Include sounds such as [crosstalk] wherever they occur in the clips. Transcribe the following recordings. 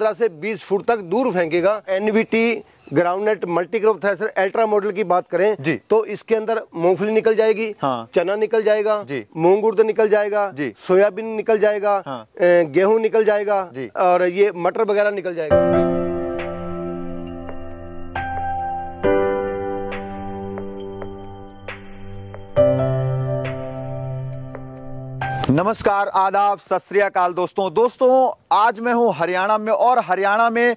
15 से 20 फुट तक दूर फेंकेगा NVT groundnut multicrop thresher ultra model की बात करें जी तो इसके अंदर मूंगफली निकल जाएगी हाँ। चना निकल जाएगा जी मूंग उर्द तो निकल जाएगा जी सोयाबीन निकल जाएगा हाँ। गेहूं निकल जाएगा जी और ये मटर वगैरह निकल जाएगा नमस्कार आदाब सत दोस्तों दोस्तों आज मैं हूं हरियाणा में और हरियाणा में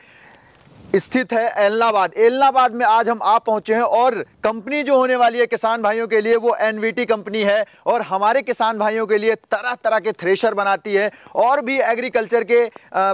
स्थित है एलनाबाद एलनाबाद में आज हम आ पहुंचे हैं और कंपनी जो होने वाली है किसान भाइयों के लिए वो एनवीटी कंपनी है और हमारे किसान भाइयों के लिए तरह तरह के थ्रेशर बनाती है और भी एग्रीकल्चर के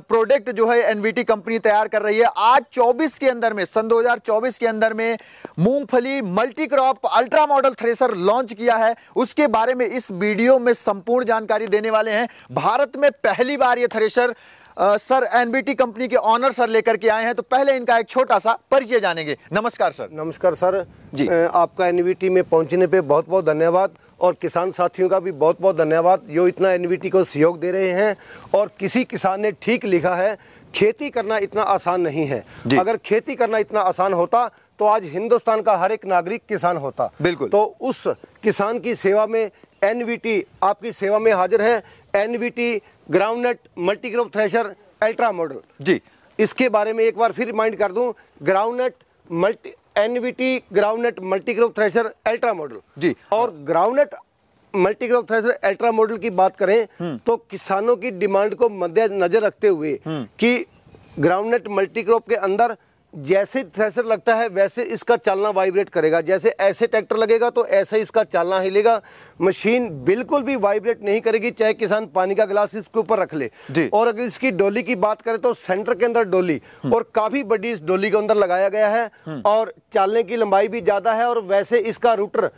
प्रोडक्ट जो है एनवीटी कंपनी तैयार कर रही है आज 24 के अंदर में सन 2024 के अंदर में मूंगफली multi crop ultra model thresher launch किया है उसके बारे में इस वीडियो में संपूर्ण जानकारी देने वाले हैं भारत में पहली बार ये थ्रेशर सर एनबीटी कंपनी के ऑनर सर लेकर के आए हैं तो पहले इनका एक छोटा सा परिचय जानेंगे नमस्कार सर नमस्कार सर जी आपका एनबीटी में पहुंचने पे बहुत बहुत धन्यवाद और किसान साथियों का भी बहुत बहुत धन्यवाद जो इतना एनबीटी को सहयोग दे रहे हैं और किसी किसान ने ठीक लिखा है खेती करना इतना आसान नहीं है अगर खेती करना इतना आसान होता तो आज हिंदुस्तान का हर एक नागरिक किसान होता बिल्कुल तो उस किसान की सेवा में एनवीटी आपकी सेवा में हाजिर है NVT groundnut multicrop thresher ultra model जी इसके बारे में एक बार फिर रिमाइंड कर दूं groundnut multi NVT groundnut multicrop thresher ultra model जी और groundnut multicrop thresher ultra model की बात करें हम्म। तो किसानों की डिमांड को मद्देनजर रखते हुए हम्म। कि ग्राउंड नेट मल्टीक्रॉप के अंदर जैसे थ्रेसर लगता है वैसे इसका चालना वाइब्रेट करेगा जैसे ऐसे ट्रैक्टर लगेगा तो ऐसे इसका चालना हिलेगा मशीन बिल्कुल भी वाइब्रेट नहीं करेगी चाहे किसान पानी का गिलास इसके ऊपर रख ले और अगर इसकी डोली की बात करें तो सेंटर के अंदर डोली हम्म। और काफी बड़ी इस डोली के अंदर लगाया गया है हम्म। और चालने की लंबाई भी ज्यादा है और वैसे इसका रूटर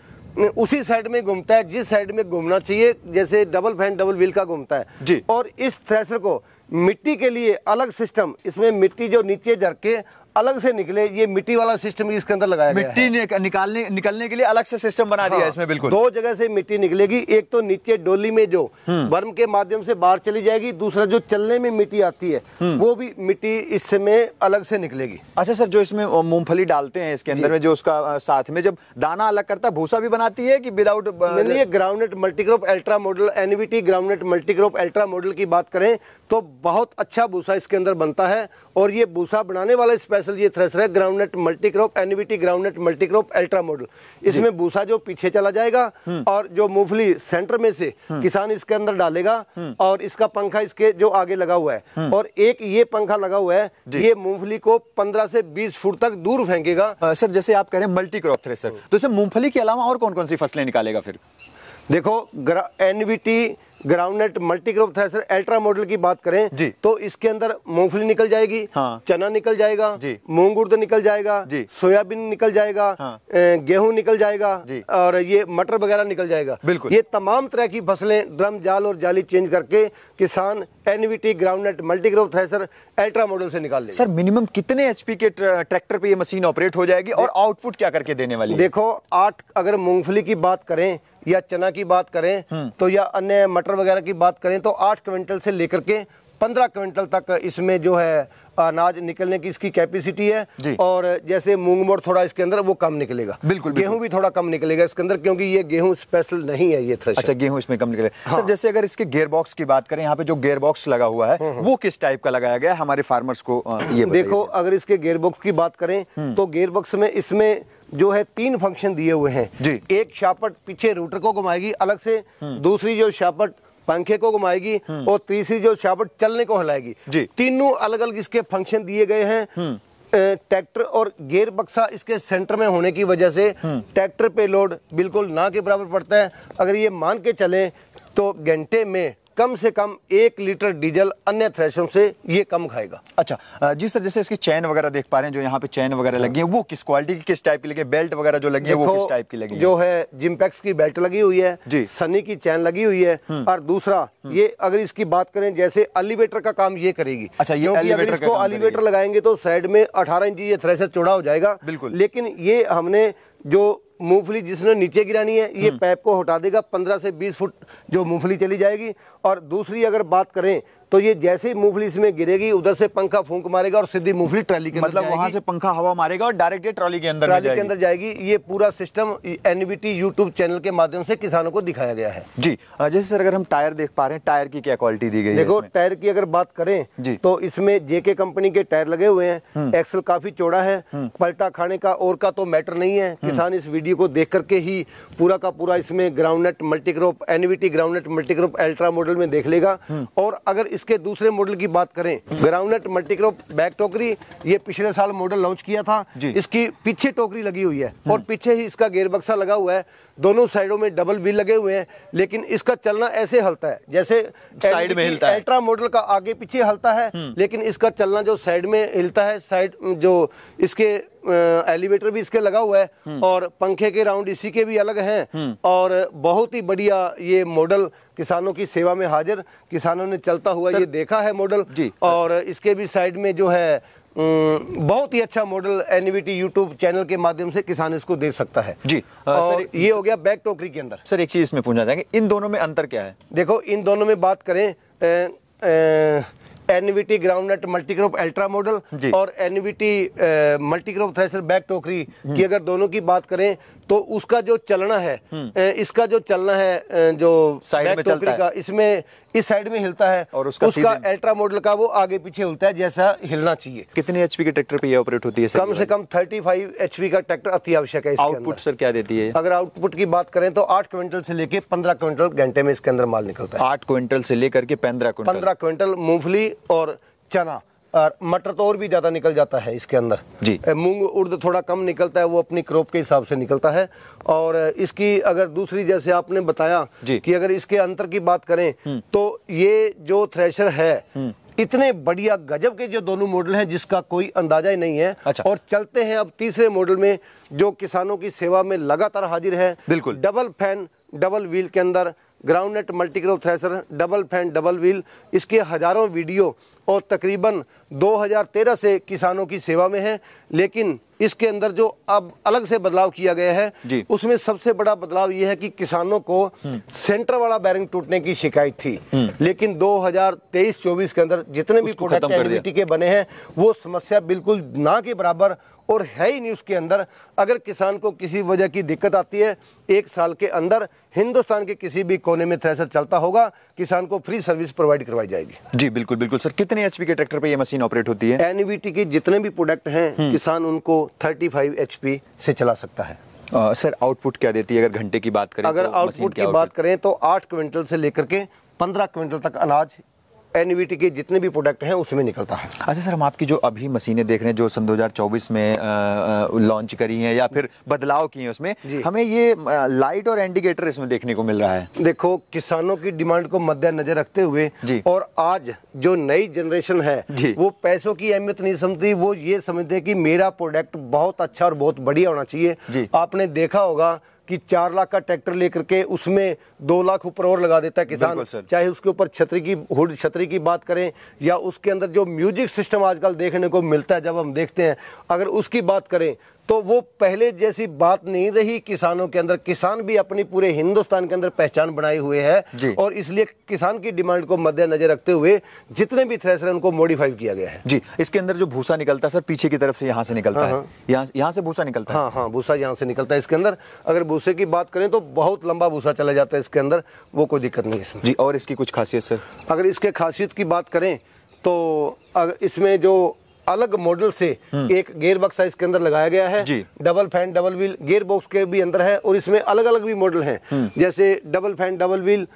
उसी साइड में घूमता है जिस साइड में घूमना चाहिए जैसे डबल फैन डबल व्हील का घूमता है और इस थ्रेसर को मिट्टी के लिए अलग सिस्टम इसमें मिट्टी जो नीचे झरके अलग से निकले ये मिट्टी वाला सिस्टम इसके अंदर लगाया मिट्टी गया निकालने निकलने के लिए अलग से सिस्टम बना हाँ, दिया इसमें बिल्कुल दो जगह से मिट्टी निकलेगी एक तो नीचे डोली में जो हम्म। वर्म के माध्यम से बाहर चली जाएगी दूसरा जो चलने में मिट्टी आती है हम्म। वो भी मिट्टी इसमें अलग से निकलेगी अच्छा सर जो इसमें मूंगफली डालते हैं इसके अंदर में जो उसका साथ में जब दाना अलग करता है भूसा भी बनाती है की विदाउट ये groundnut ultra model NVT groundnut multicrop ultra model की बात करें तो बहुत अच्छा भूसा इसके अंदर बनता है और ये भूसा बनाने वाला स्पेशल दरअसल ये थ्रेसर है groundnut multicrop NVT groundnut multicrop ultra model इसमें भूसा जो पीछे चला जाएगा हम्म। और जो मूंगफली सेंटर में से हम्म। किसान इसके अंदर डालेगा हम्म। और इसका पंखा इसके जो आगे लगा हुआ है और एक ये पंखा लगा हुआ है ये मूंगफली को पंद्रह से बीस फुट तक दूर फेंकेगा सर जैसे आप कह रहे हैं मल्टीक्रॉप थ्रेसर तो इसे मूंगफली के अलावा और कौन कौन सी फसलें निकालेगा फिर देखो NVT net multi crop thresher ultra model की बात करें जी तो इसके अंदर मूंगफली निकल जाएगी हाँ। चना निकल जाएगा जी मूंग उर्द तो निकल जाएगा जी सोयाबीन निकल जाएगा हाँ। गेहूं निकल जाएगा जी और ये मटर वगैरह निकल जाएगा बिल्कुल ये तमाम तरह की फसलें ड्रम जाल और जाली चेंज करके किसान NVT groundnut multi crop thresher ultra model से निकाल ले सर मिनिमम कितने एचपी के ट्रैक्टर पे ये मशीन ऑपरेट हो जाएगी और आउटपुट क्या करके देने वाली देखो आठ अगर मूंगफली की बात करें या चना की बात करें हम्म। तो या अन्य मटर वगैरह की बात करें तो आठ क्विंटल से लेकर के पंद्रह क्विंटल तक इसमें जो है अनाज निकलने की इसकी कैपेसिटी है और जैसे मूंग मोड़ थोड़ा इसके अंदर वो कम निकलेगा बिल्कुल गेहूं भी थोड़ा कम निकलेगा इसके अंदर क्योंकि ये गेहूं स्पेशल नहीं है ये थ्रेशर अच्छा गेहूं इसमें कम निकलेगा हाँ। सर जैसे अगर इसके गेयर बॉक्स की बात करें यहाँ पे जो गेयर बॉक्स लगा हुआ है हम्म, हम्म। वो किस टाइप का लगाया गया हमारे फार्मर्स को ये देखो अगर इसके गेयर बॉक्स की बात करें तो गेयर बॉक्स में इसमें जो है तीन फंक्शन दिए हुए हैं जी एक शापट पीछे रूटर को घुमाएगी अलग से हम्म। दूसरी जो शापट पंखे को घुमाएगी हम्म। और तीसरी जो शापट चलने को हिलाएगी जी तीनों अलग अलग इसके फंक्शन दिए गए हैं ट्रैक्टर हम्म। और गेयर बक्सा इसके सेंटर में होने की वजह से ट्रैक्टर पे लोड बिल्कुल ना के बराबर पड़ता है अगर ये मान के चले तो घंटे में कम से कम एक लीटर डीजल अन्य थ्रेशों से ये कम खाएगा अच्छा जी सर जैसे इसकी चैन वगैरह देख पा रहे हैं जो यहाँ पे चैन वगैरह लगी है वो किस क्वालिटी की किस टाइप की लगी है बेल्ट वगैरह जो लगी है वो किस टाइप की लगी जो है जिमपेक्स की बेल्ट लगी हुई है जी सनी की चैन लगी हुई है हम्म। और दूसरा हम्म। ये अगर इसकी बात करें जैसे एलिवेटर का काम ये करेगी अच्छा ये एलिवेटर इसको एलिवेटर लगाएंगे तो साइड में अठारह इंच ये थ्रेशर चौड़ा हो जाएगा बिल्कुल लेकिन ये हमने जो मूंगफली जिसने नीचे गिरानी है ये हम्म। पैप को हटा देगा पंद्रह से बीस फुट जो मूंगफली चली जाएगी और दूसरी अगर बात करें तो ये जैसे ही मूंगफली इसमें गिरेगी उधर से पंखा फूंक मारेगा और सीधी मूंगफली ट्रॉली के अंदर मतलब वहां से पंखा हवा मारेगा और डायरेक्ट ये ट्रॉली के अंदर ट्रॉली के अंदर जाएगी ये पूरा सिस्टम एनवीटी यूट्यूब चैनल के माध्यम से किसानों को दिखाया गया है जी जैसे सर अगर हम टायर देख पा रहे हैं टायर की क्या क्वालिटी दी गई देखो टायर की अगर बात करें तो इसमें जेके कंपनी के टायर लगे हुए हैं हम्म। एक्सल काफी चौड़ा है हम्म। पलटा खाने का और का तो मैटर नहीं है हम्म। किसान इस वीडियो को देख करके ही पूरा का पूरा इसमें ground groundnut multicrop NVT ground groundnut multicrop ultra model में देख लेगा और अगर इसके दूसरे मॉडल की बात करें ग्राउंडनट मल्टीक्रॉप बैक टोकरी ये पिछले साल मॉडल लॉन्च किया था इसकी पीछे टोकरी लगी हुई है और पीछे ही इसका गेयर बक्सा लगा हुआ है दोनों साइडों में डबल व्हील लगे हुए हैं लेकिन इसका चलना ऐसे हलता है जैसे साइड में हिलता है अल्ट्रा मॉडल का आगे पीछे हलता है हम्म। लेकिन इसका चलना जो साइड में हिलता है साइड जो इसके एलिवेटर भी इसके लगा हुआ है हम्म। और पंखे के राउंड इसी के भी अलग हैं हम्म। और बहुत ही बढ़िया ये मॉडल किसानों की सेवा में हाजिर किसानों ने चलता हुआ ये देखा है मॉडल और इसके भी साइड में जो है बहुत ही अच्छा मॉडल एनवीटी यूट्यूब चैनल के माध्यम से किसान इसको दे सकता है जी आ, और सर, ये हो गया बैक टोकरी के अंदर सर एक चीज इसमें पूछना चाहेंगे इन दोनों में अंतर क्या है देखो इन दोनों में बात करें NVT groundnut multicrop ultra model और एनवीटी मल्टीक्रॉप थ्रेसर बैक टोकरी हम्म। की अगर दोनों की बात करें तो उसका जो चलना है हम्म। इसका जो चलना है जो साइड में चलता है का इसमें इस साइड में हिलता है और उसका, उसका अल्ट्रा मॉडल का वो आगे पीछे हिलता है जैसा हिलना चाहिए कितने एचपी के ट्रैक्टर पे ये ऑपरेट होती है कम से कम 35 एचपी का ट्रैक्टर अति आवश्यक है आउटपुट सर क्या देती है अगर आउटपुट की बात करें तो आठ क्विंटल से लेकर पंद्रह क्विंटल घंटे में इसके अंदर माल निकलता है आठ क्विंटल से लेकर के पंद्रह पंद्रह क्विंटल मूंगफली और चना और मटर तो और भी ज़्यादा निकल जाता है इसके अंदर जी मूंग उर्द थोड़ा कम निकलता है वो अपनी क्रॉप के हिसाब से निकलता है और इसकी अगर दूसरी जैसे आपने बताया कि अगर इसके अंतर की बात करें हम्म। तो ये जो थ्रेशर है हम्म। इतने बढ़िया गजब के जो दोनों मॉडल हैं जिसका कोई अंदाजा ही नहीं है अच्छा। और चलते हैं अब तीसरे मॉडल में जो किसानों की सेवा में लगातार हाजिर है बिल्कुल डबल फैन डबल व्हील के अंदर groundnut multicrop thresher double fan double wheel इसके हज़ारों वीडियो और तकरीबन 2013 से किसानों की सेवा में है लेकिन इसके अंदर जो अब अलग से बदलाव किया गया है उसमें सबसे बड़ा बदलाव यह है कि किसानों को सेंटर हम्म। वाला बैरिंग टूटने की शिकायत थी हम्म। लेकिन 2023-24 के अंदर जितने भी प्रोडक्ट के बने हैं वो समस्या बिल्कुल ना के बराबर और है ही नहीं उसके अंदर अगर किसान को किसी वजह की दिक्कत आती है एक साल के अंदर हिंदुस्तान के किसी भी कोने में थ्रेसर चलता होगा किसान को फ्री सर्विस प्रोवाइड करवाई जाएगी जी बिल्कुल बिल्कुल सर कितने एचपी के ट्रैक्टर पर ये मशीन ऑपरेट होती है एनवीटी के जितने भी प्रोडक्ट हैं हम्म। किसान उनको थर्टी फाइव से चला सकता है आ, सर आउटपुट क्या देती है अगर घंटे की बात करें अगर तो आउटपुट की बात करें तो आठ क्विंटल से लेकर के पंद्रह क्विंटल तक अनाज एन के जितने भी प्रोडक्ट हैं उसमें निकलता है अच्छा सर हम आपकी जो अभी मशीनें देख रहे हैं जो सन 2024 में लॉन्च करी हैं या फिर बदलाव किए हैं उसमें हमें ये लाइट और इंडिकेटर इसमें देखने को मिल रहा है देखो किसानों की डिमांड को मद्देनजर रखते हुए और आज जो नई जनरेशन है वो पैसों की अहमियत नहीं समझती वो ये समझते कि मेरा प्रोडक्ट बहुत अच्छा और बहुत बढ़िया होना चाहिए आपने देखा होगा कि चार लाख का ट्रैक्टर लेकर के उसमें दो लाख ऊपर और लगा देता है किसान चाहे उसके ऊपर छतरी की हुड छतरी की बात करें या उसके अंदर जो म्यूजिक सिस्टम आजकल देखने को मिलता है जब हम देखते हैं अगर उसकी बात करें तो वो पहले जैसी बात नहीं रही किसानों के अंदर किसान भी अपनी पूरे हिंदुस्तान के अंदर पहचान बनाए हुए है और इसलिए किसान की डिमांड को मद्देनजर रखते हुए जितने भी थ्रेसर उनको मॉडिफाई किया गया है जी इसके अंदर जो भूसा निकलता है सर पीछे की तरफ से यहाँ से निकलता हाँ, है हाँ। यहाँ यहाँ से भूसा निकलता हाँ, है हाँ हाँ भूसा यहाँ से निकलता है इसके अंदर अगर भूसे की बात करें तो बहुत लंबा भूसा चला जाता है इसके अंदर वो कोई दिक्कत नहीं है इसमें जी और इसकी कुछ खासियत सर अगर इसके खासियत की बात करें तो अगर इसमें जो अलग मॉडल से हम्म। एक गेयर बॉक्स साइज के अंदर लगाया गया है double fan double wheel gear box के भी अंदर है और इसमें अलग अलग भी मॉडल हैं हम्म। जैसे double fan double wheel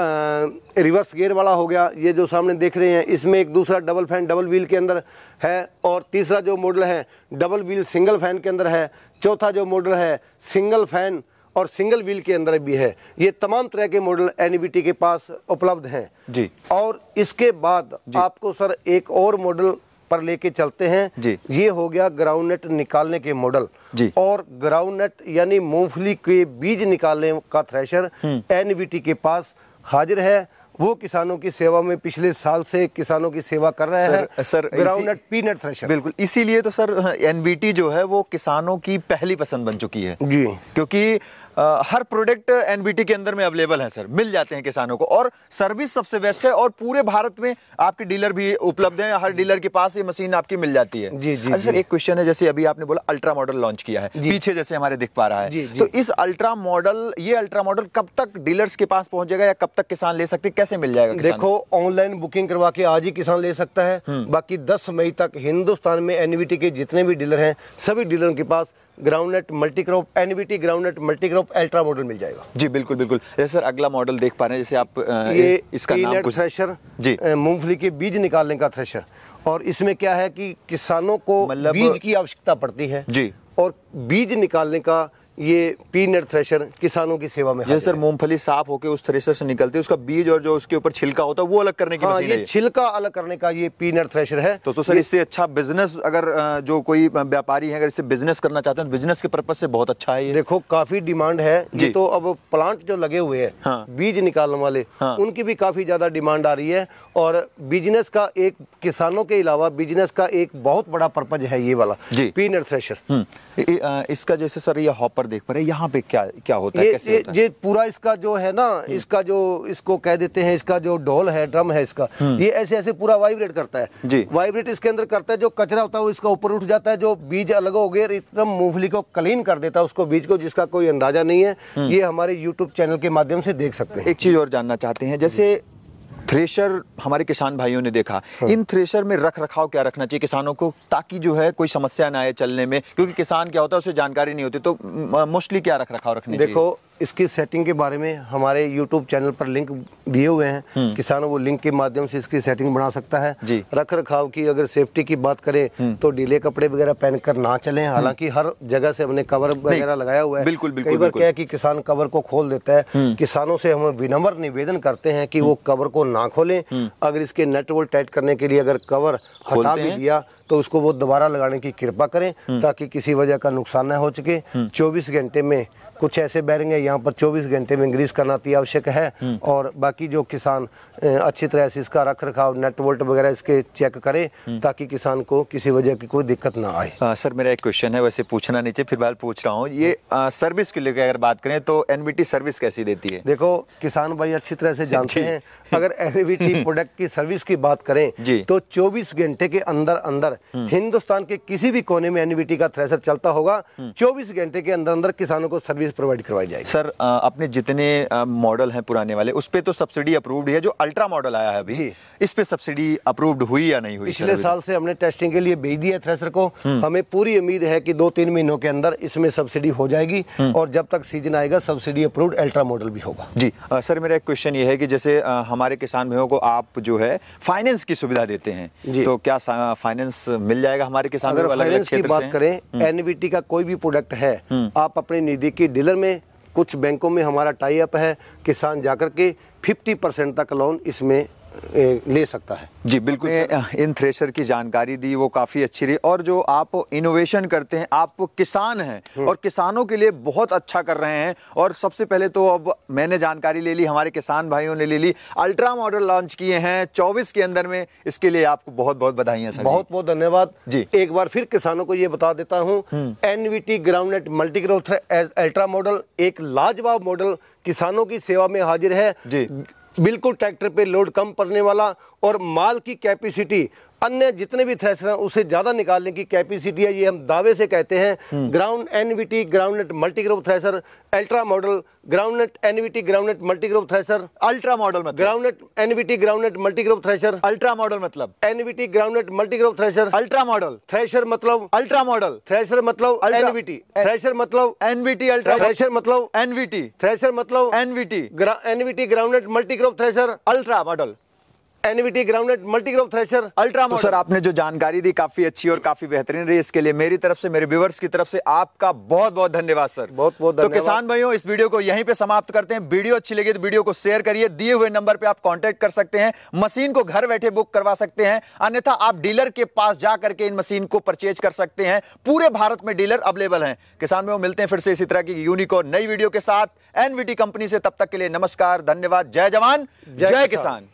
reverse gear वाला हो गया ये जो सामने देख रहे हैं इसमें एक दूसरा डबल फैन डबल व्हील के अंदर है और तीसरा जो मॉडल है डबल व्हील सिंगल फैन के अंदर है चौथा जो मॉडल है सिंगल फैन और सिंगल व्हील के अंदर भी है ये तमाम तरह के मॉडल एनईवीटी के पास उपलब्ध हैं जी और इसके बाद आपको सर एक और मॉडल पर लेके चलते हैं जी ये हो गया ग्राउंड नेट निकालने के मॉडल जी और ग्राउंड नेट यानी मूंगफली के बीज निकालने का थ्रेशर हम्म। एनवीटी के पास हाजिर है वो किसानों की सेवा में पिछले साल से किसानों की सेवा कर रहे हैं सर पी नट थ्रेशर बिल्कुल इसीलिए तो सर एनबीटी हाँ, जो है वो किसानों की पहली पसंद बन चुकी है जी क्योंकि आ, हर प्रोडक्ट एनबीटी के अंदर में अवेलेबल है सर मिल जाते हैं किसानों को और सर्विस सबसे बेस्ट है और पूरे भारत में आपके डीलर भी उपलब्ध हैं हर डीलर के पास ये मशीन आपकी मिल जाती है जी जी अच्छा, सर एक क्वेश्चन है जैसे अभी आपने बोला अल्ट्रा मॉडल लॉन्च किया है पीछे जैसे हमारे दिख पा रहा है तो इस अल्ट्रा मॉडल ये अल्ट्रा मॉडल कब तक डीलर्स के पास पहुंच जाएगा या कब तक किसान ले सकते कैसे मिल जाएगा देखो ऑनलाइन बुकिंग करवा के आज ही किसान ले सकता है हम्म। बाकी दस मई तक हिंदुस्तान में एनवीटी के जितने भी डीलर हैं सभी डीलरों के पास groundnut multi crop groundnut multi crop ultra model मिल जाएगा जी बिल्कुल बिल्कुल जैसे सर अगला मॉडल देख पा रहे हैं जैसे आप ये इसका नाम कुछ थ्रेशर जी मूंगफली के बीज निकालने का थ्रेशर और इसमें क्या है कि किसानों को मतलब बीज की आवश्यकता पड़ती है जी और बीज निकालने का ये पी थ्रेशर किसानों की सेवा में ये सर मूंगफली साफ होकर उस थ्रेशर से निकलती है उसका बीज और जो उसके ऊपर छिलका होता है वो अलग करने की हाँ, ये छिलका अलग करने का ये पी थ्रेशर है तो, तो सर इससे अच्छा बिजनेस अगर जो कोई व्यापारी है अगर इससे बिजनेस करना चाहते हैं तो बिजनेस के पर्पज से बहुत अच्छा है ये देखो काफी डिमांड है ये तो अब प्लांट जो लगे हुए है हाँ। बीज निकालने वाले हाँ। उनकी भी काफी ज्यादा डिमांड आ रही है और बिजनेस का एक किसानों के अलावा बिजनेस का एक बहुत बड़ा पर्पज है ये वाला पी थ्रेशर हम्म। इसका जैसे सर ये हॉपर देख पा रहे हैं यहाँ पे क्या क्या होता है कैसे ये, होता है? पूरा इसका जो है ना हम्म। इसका जो इसको कह देते हैं इसका जो ढोल है ड्रम है इसका हम्म। ये ऐसे ऐसे पूरा वाइब्रेट करता है जी वाइब्रेट इसके अंदर करता है जो कचरा होता है वो इसका ऊपर उठ जाता है जो बीज अलग हो गए एकदम मूंगफली को क्लीन कर देता है उसको बीज को जिसका कोई अंदाजा नहीं है हम्म। ये हमारे यूट्यूब चैनल के माध्यम से देख सकते हैं एक चीज और जानना चाहते हैं जैसे थ्रेशर हमारे किसान भाइयों ने देखा हाँ। इन थ्रेशर में रख रखाव क्या रखना चाहिए किसानों को ताकि जो है कोई समस्या ना आए चलने में क्योंकि किसान क्या होता है उसे जानकारी नहीं होती तो मोस्टली क्या रख रखाव रखने देखो इसकी सेटिंग के बारे में हमारे यूट्यूब चैनल पर लिंक दिए हुए हैं हम्म। किसान वो लिंक के माध्यम से इसकी सेटिंग बना सकता है रख रखाव की अगर सेफ्टी की बात करें हम्म। तो डीले कपड़े वगैरह पहनकर ना चले हम्म। हालांकि हर जगह से हमने कवर वगैरह लगाया हुआ है बिल्कुल बिल्कुल कई बार क्या है कि किसान कवर को खोल देता है किसानों से हम विनम्र निवेदन करते हैं कि वो कवर को ना खोले अगर इसके नेट वोल टाइट करने के लिए अगर कवर हटा भी दिया तो उसको वो दोबारा लगाने की कृपा करें ताकि किसी वजह का नुकसान न हो सके चौबीस घंटे में कुछ ऐसे बैरिंग है यहाँ पर 24 घंटे में इंक्रीज करना अति आवश्यक है हम्म। और बाकी जो किसान अच्छी तरह से इसका रख रखाव नेट वोल्ट वगैरह इसके चेक करें हम्म। ताकि किसान को किसी वजह की कोई दिक्कत ना आए आ, सर मेरा एक क्वेश्चन है वैसे पूछना नीचे फिलहाल पूछ रहा हूँ ये आ, सर्विस के लिए अगर बात करें तो एनबीटी सर्विस कैसी देती है देखो किसान भाई अच्छी तरह से जानते हैं अगर एनबीटी प्रोडक्ट [laughs] की सर्विस की बात करें तो चौबीस घंटे के अंदर अंदर हम्म। हिंदुस्तान के किसी भी कोने में एनबीटी का थ्रेसर चलता होगा चौबीस घंटे के अंदर अंदर किसानों को सर्विस सब्सिडीज प्रोवाइड करवाई जाएगी सर अपने जितने मॉडल हैं पुराने वाले उस पर तो सब्सिडी अप्रूव्ड है जो अल्ट्रा मॉडल आया है अभी इस पे सब्सिडी अप्रूव्ड हुई या नहीं हुई पिछले साल से हमने टेस्टिंग के लिए भेज दिया थ्रेसर को हम्म। हमें पूरी उम्मीद है कि दो तीन महीनों के अंदर इसमें सब्सिडी हो जाएगी हम्म। और जब तक सीजन आएगा सब्सिडी अप्रूव्ड अल्ट्रा मॉडल भी होगा जी सर मेरा एक क्वेश्चन ये है कि जैसे हमारे किसान भाइयों को आप जो है फाइनेंस की सुविधा देते हैं तो क्या फाइनेंस मिल जाएगा हमारे किसान अगर फाइनेंस की बात करें एनवीटी हम्म। का कोई भी प्रोडक्ट है आप अपनी निधि की डीलर में कुछ बैंकों में हमारा टाई अप है किसान जाकर के 50 परसेंट तक लोन इसमें ले सकता है जी बिल्कुल इन थ्रेशर की जानकारी दी वो काफ़ी अच्छी रही और जो आप इनोवेशन करते हैं आप किसान हैं हम्म। और किसानों के लिए बहुत अच्छा कर रहे हैं और सबसे पहले तो अब मैंने जानकारी ले ली हमारे किसान भाइयों ने ले ली अल्ट्रा मॉडल लॉन्च किए हैं चौबीस के अंदर में इसके लिए आपको बहुत बहुत बधाई है बहुत बहुत धन्यवाद जी एक बार फिर किसानों को ये बता देता हूँ हम्म। NVT ground multi crop ultra model एक लाजवाब मॉडल किसानों की सेवा में हाजिर है बिल्कुल ट्रैक्टर पे लोड कम पड़ने वाला और माल की कैपेसिटी अन्य जितने भी थ्रेसर हैं उससे ज़्यादा निकालने की कैपेसिटी है ये हम दावे से कहते हैं ground NVT groundnut multicrop thresher ultra model groundnut NVT groundnut multicrop thresher ultra model मतलब groundnut NVT groundnut multicrop thresher ultra model मतलब NVT groundnut multicrop thresher ultra model thresher मतलब अल्ट्रा मॉडल थ्रेशर मतलब NVT thresher मतलब NVT ultra thresher मतलब NVT thresher मतलब NVT NVT groundnut multicrop thresher ultra model NVT multi multicrop thresher ultra sir आपने जो जानकारी दी काफी अच्छी और काफी बेहतरीन रही इसके लिए मेरी तरफ से मेरे व्यूवर्स की तरफ से आपका बहुत बहुत धन्यवाद सर बहुत बहुत तो किसान भाइयों इस वीडियो को यहीं पे समाप्त करते हैं वीडियो अच्छी लगी तो वीडियो को शेयर करिए दिए हुए नंबर पर आप कॉन्टेक्ट कर सकते हैं मशीन को घर बैठे बुक करवा सकते हैं अन्यथा आप डीलर के पास जा करके इन मशीन को परचेज कर सकते हैं पूरे भारत में डीलर अवेलेबल है किसान भाई मिलते हैं फिर से इसी तरह की यूनिक और नई वीडियो के साथ एनवीटी कंपनी से तब तक के लिए नमस्कार धन्यवाद जय जवान जय किसान